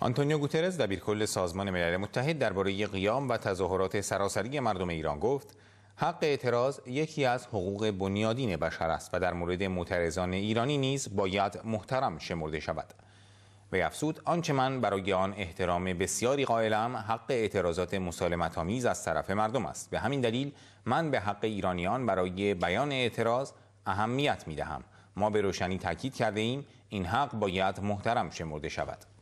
آنتونیو گوترز دبیرکل سازمان ملل متحد درباره قیام و تظاهرات سراسری مردم ایران گفت حق اعتراض یکی از حقوق بنیادین بشر است و در مورد معترضان ایرانی نیز باید محترم شمرده شود و افزود آنچه من برای آن احترام بسیاری قائلم حق اعتراضات مسالمت‌آمیز از طرف مردم است به همین دلیل من به حق ایرانیان برای بیان اعتراض اهمیت می دهم ما به روشنی تاکید کرده ایم این حق باید محترم شمرده شود